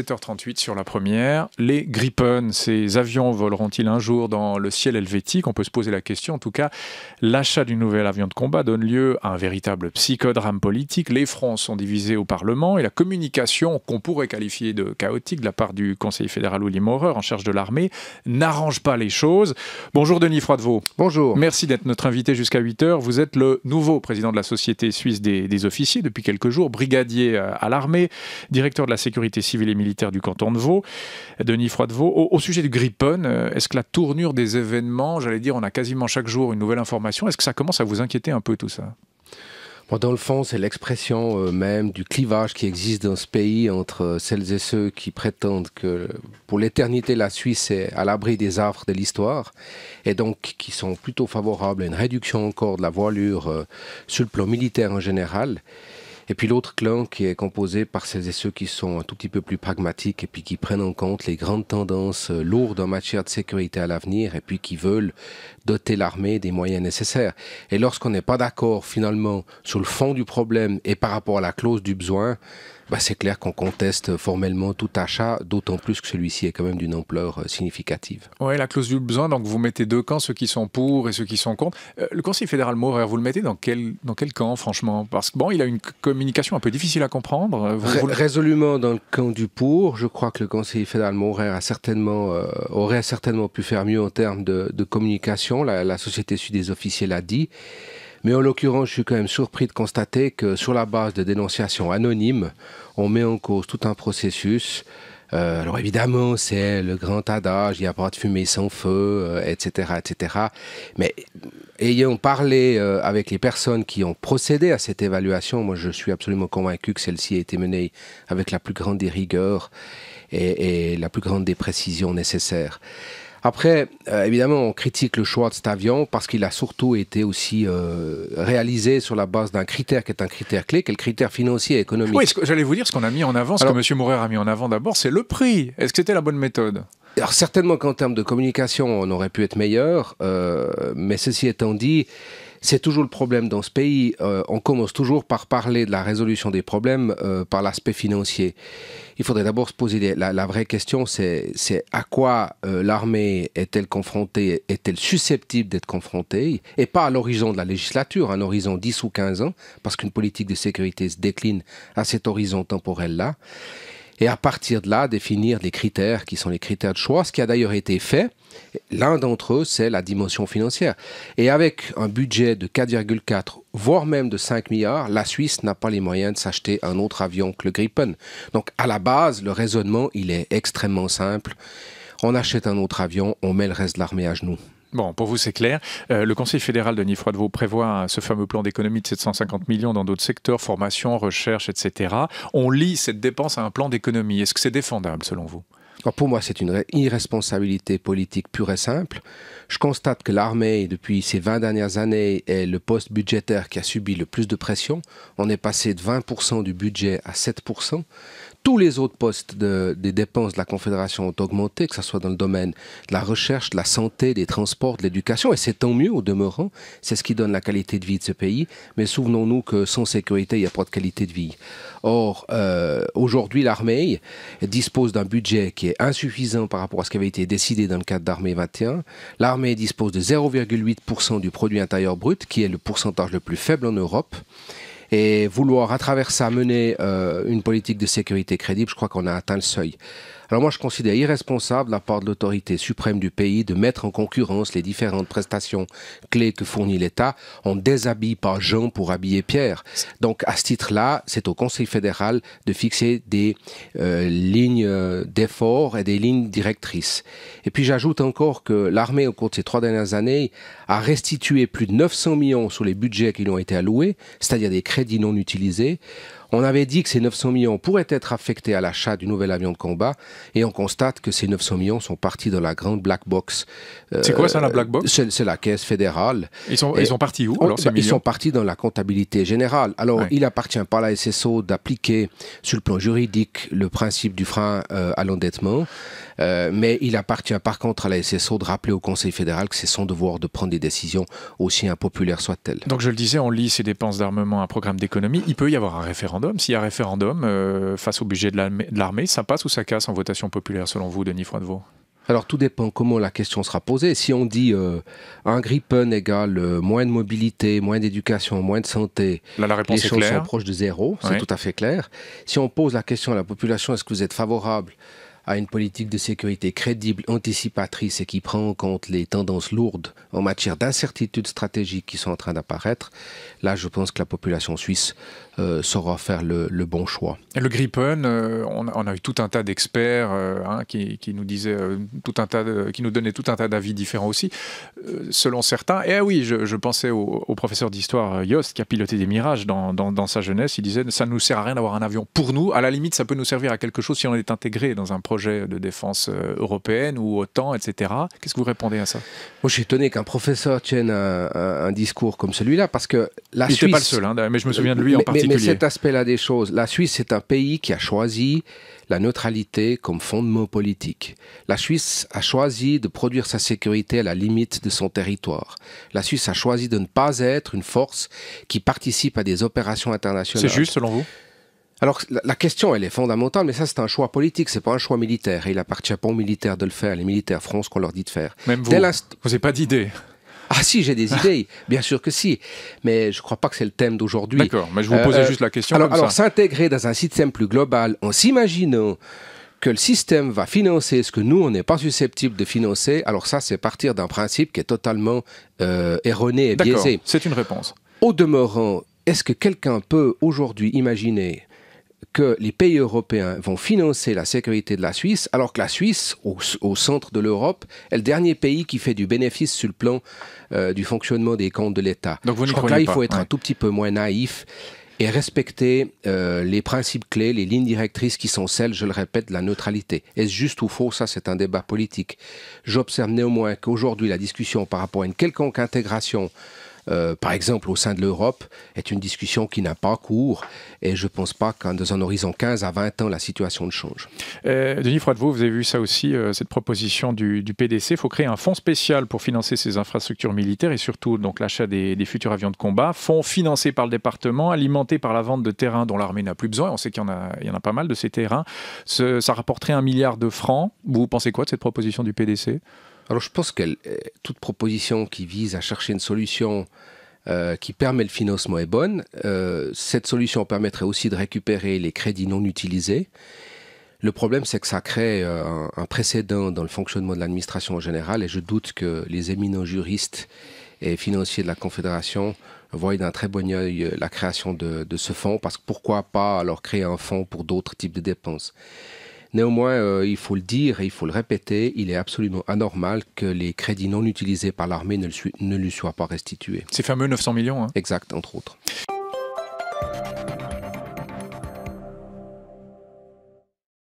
7h38 sur la première. Les Gripen, ces avions voleront-ils un jour dans le ciel helvétique On peut se poser la question. En tout cas, l'achat du nouvel avion de combat donne lieu à un véritable psychodrame politique. Les fronts sont divisés au Parlement et la communication, qu'on pourrait qualifier de chaotique de la part du Conseil fédéral Uli Maurer en charge de l'armée, n'arrange pas les choses. Bonjour Denis Froidevaux. Bonjour. Merci d'être notre invité jusqu'à 8h. Vous êtes le nouveau président de la Société suisse des officiers depuis quelques jours, brigadier euh, à l'armée, directeur de la sécurité civile et militaire militaire du canton de Vaud, Denis Froidevaux. Au, sujet du Grippon, euh, est-ce que la tournure des événements, j'allais dire, on a quasiment chaque jour une nouvelle information, est-ce que ça commence à vous inquiéter un peu tout ça dans le fond, c'est l'expression euh, même du clivage qui existe dans ce pays entre euh, celles et ceux qui prétendent que pour l'éternité, la Suisse est à l'abri des affres de l'histoire, et donc qui sont plutôt favorables à une réduction encore de la voilure sur le plan militaire en général, et puis l'autre clan qui est composé par celles et ceux qui sont un tout petit peu plus pragmatiques et puis qui prennent en compte les grandes tendances euh, lourdes en matière de sécurité à l'avenir et puis qui veulent doter l'armée des moyens nécessaires. Et lorsqu'on n'est pas d'accord finalement sur le fond du problème et par rapport à la clause du besoin, bah, c'est clair qu'on conteste formellement tout achat, d'autant plus que celui-ci est quand même d'une ampleur euh, significative. Oui, la clause du besoin, donc vous mettez deux camps, ceux qui sont pour et ceux qui sont contre. Euh, le Conseil fédéral Maurer, vous le mettez dans quel, dans quel camp, franchement Parce que bon, il a une communication un peu difficile à comprendre. Euh, résolument dans le camp du pour, je crois que le Conseil fédéral Maurer a certainement, aurait certainement pu faire mieux en termes de, communication. La, la Société Sud des officiers l'a dit. Mais en l'occurrence, je suis quand même surpris de constater que sur la base de dénonciations anonymes, on met en cause tout un processus. Euh, alors évidemment, c'est le grand adage, il n'y a pas de fumée sans feu, etc., euh, etc. Mais ayant parlé euh, avec les personnes qui ont procédé à cette évaluation, moi je suis absolument convaincu que celle-ci a été menée avec la plus grande des rigueurs et, et la plus grande des précisions nécessaires. Après, euh, évidemment, on critique le choix de cet avion parce qu'il a surtout été aussi euh, réalisé sur la base d'un critère qui est un critère clé, qui est le critère financier et économique. Oui, j'allais vous dire ce qu'on a mis en avant, ce que M. Mourer a mis en avant d'abord, c'est le prix. Est-ce que c'était la bonne méthode alors certainement qu'en termes de communication, on aurait pu être meilleur, euh, mais ceci étant dit, c'est toujours le problème dans ce pays. Euh, on commence toujours par parler de la résolution des problèmes euh, par l'aspect financier. Il faudrait d'abord se poser la, vraie question, c'est à quoi euh, l'armée est-elle confrontée, est-elle susceptible d'être confrontée, et pas à l'horizon de la législature, un horizon 10 ou 15 ans, parce qu'une politique de sécurité se décline à cet horizon temporel-là et à partir de là définir les critères qui sont les critères de choix, ce qui a d'ailleurs été fait. L'un d'entre eux, c'est la dimension financière. Et avec un budget de 4,4, voire même de 5 milliards, la Suisse n'a pas les moyens de s'acheter un autre avion que le Gripen. Donc à la base, le raisonnement, il est extrêmement simple. On achète un autre avion, on met le reste de l'armée à genoux. Bon, pour vous, c'est clair. Euh, le Conseil fédéral de Nifroidevaux prévoit ce fameux plan d'économie de 750 millions dans d'autres secteurs, formation, recherche, etc. On lit cette dépense à un plan d'économie. Est-ce que c'est défendable, selon vous Pour moi, c'est une irresponsabilité politique pure et simple. Je constate que l'armée, depuis ces 20 dernières années, est le poste budgétaire qui a subi le plus de pression. On est passé de 20% du budget à 7% tous les autres postes des dépenses de la Confédération ont augmenté, que ce soit dans le domaine de la recherche, de la santé, des transports, de l'éducation, et c'est tant mieux au demeurant, c'est ce qui donne la qualité de vie de ce pays, mais souvenons-nous que sans sécurité, il n'y a pas de qualité de vie. Or, euh, aujourd'hui, l'armée dispose d'un budget qui est insuffisant par rapport à ce qui avait été décidé dans le cadre d'Armée 21. L'armée dispose de 0,8% du produit intérieur brut, qui est le pourcentage le plus faible en Europe. Et vouloir, à travers ça, mener euh, une politique de sécurité crédible, je crois qu'on a atteint le seuil. Alors moi, je considère irresponsable de la part de l'autorité suprême du pays de mettre en concurrence les différentes prestations clés que fournit l'État. On déshabille pas Jean pour habiller Pierre. Donc à ce titre-là, c'est au Conseil fédéral de fixer des euh, lignes euh, d'effort et des lignes directrices. Et puis j'ajoute encore que l'armée, au cours de ces trois dernières années, a restitué plus de 900 millions sur les budgets qui lui ont été alloués, c'est-à-dire des crédits non utilisés. On avait dit que ces 900 millions pourraient être affectés à l'achat du nouvel avion de combat, et on constate que ces 900 millions sont partis dans la grande black box. Euh, c'est quoi ça, la black box C'est la caisse fédérale. Ils sont, ils sont partis où alors, Ils sont partis dans la comptabilité générale. Alors, il appartient pas à la SSO d'appliquer sur le plan juridique le principe du frein euh, à l'endettement, euh, mais il appartient par contre à la SSO de rappeler au Conseil fédéral que c'est son devoir de prendre des décisions aussi impopulaires soient-elles. Donc, je le disais, on lit ces dépenses d'armement, un programme d'économie. Il peut y avoir un référendum s'il y a référendum euh, face au budget de l'armée, ça passe ou ça casse en votation populaire, selon vous, Denis Froidevaux alors tout dépend comment la question sera posée. Si on dit euh, un gripen égale euh, moins de mobilité, moins d'éducation, moins de santé, la réponse les chances sont proches de zéro, c'est tout à fait clair. Si on pose la question à la population, est-ce que vous êtes favorable à une politique de sécurité crédible, anticipatrice et qui prend en compte les tendances lourdes en matière d'incertitudes stratégiques qui sont en train d'apparaître, là je pense que la population suisse euh, saura faire le, bon choix. le Gripen, euh, on, a eu tout un tas d'experts euh, hein, qui, nous disaient tout un tas, qui nous donnaient tout un tas d'avis différents aussi, selon certains. Et ah oui, je, pensais au, professeur d'histoire Yost qui a piloté des mirages dans, dans sa jeunesse. Il disait ça ne nous sert à rien d'avoir un avion pour nous. À la limite, ça peut nous servir à quelque chose si on est intégré dans un projet de défense euh, européenne ou OTAN, etc. Qu'est-ce que vous répondez à ça Moi, je suis étonné qu'un professeur tienne un, discours comme celui-là, parce que la Il Suisse... n'était pas le seul, hein, mais je me souviens de lui euh, en particulier. Mais cet aspect-là des choses, la Suisse, c'est un pays qui a choisi la neutralité comme fondement politique. La Suisse a choisi de produire sa sécurité à la limite de son territoire. La Suisse a choisi de ne pas être une force qui participe à des opérations internationales. C'est juste selon vous alors la question, elle est fondamentale, mais ça c'est un choix politique, c'est pas un choix militaire. Et il appartient pas aux militaires de le faire. Les militaires feront ce qu'on leur dit de faire. Même vous, vous n'avez pas d'idée. Ah si, j'ai des idées, bien sûr que si, mais je crois pas que c'est le thème d'aujourd'hui. D'accord, mais je vous euh, posais euh, juste la question. Alors, s'intégrer dans un système plus global en s'imaginant que le système va financer ce que nous, on n'est pas susceptible de financer, alors ça, c'est partir d'un principe qui est totalement euh, erroné et biaisé. C'est une réponse. Au demeurant, est-ce que quelqu'un peut aujourd'hui imaginer que les pays européens vont financer la sécurité de la Suisse, alors que la Suisse, au, centre de l'Europe, est le dernier pays qui fait du bénéfice sur le plan euh, du fonctionnement des comptes de l'État. Donc Je crois que là, il faut être un tout petit peu moins naïf et respecter euh, les principes clés, les lignes directrices qui sont celles, je le répète, de la neutralité. Est-ce juste ou faux Ça, c'est un débat politique. J'observe néanmoins qu'aujourd'hui, la discussion par rapport à une quelconque intégration euh, par exemple, au sein de l'Europe, est une discussion qui n'a pas cours. Et je ne pense pas qu'en dans un horizon 15 à 20 ans, la situation ne change. Euh, Denis Froidevaux, vous avez vu ça aussi, euh, cette proposition du, PDC. Il faut créer un fonds spécial pour financer ces infrastructures militaires et surtout donc l'achat des, futurs avions de combat. Fonds financés par le département, alimenté par la vente de terrains dont l'armée n'a plus besoin. On sait qu'il y, en a pas mal de ces terrains. ça rapporterait un milliard de francs. Vous pensez quoi de cette proposition du PDC alors je pense que euh, toute proposition qui vise à chercher une solution euh, qui permet le financement est bonne. Euh, cette solution permettrait aussi de récupérer les crédits non utilisés. Le problème, c'est que ça crée un, précédent dans le fonctionnement de l'administration en général et je doute que les éminents juristes et financiers de la Confédération voient d'un très bon œil la création de, de ce fonds parce que pourquoi pas alors créer un fonds pour d'autres types de dépenses Néanmoins, euh, il faut le dire et il faut le répéter, il est absolument anormal que les crédits non utilisés par l'armée ne, ne lui soient pas restitués. Ces fameux 900 millions. Hein. Exact, entre autres.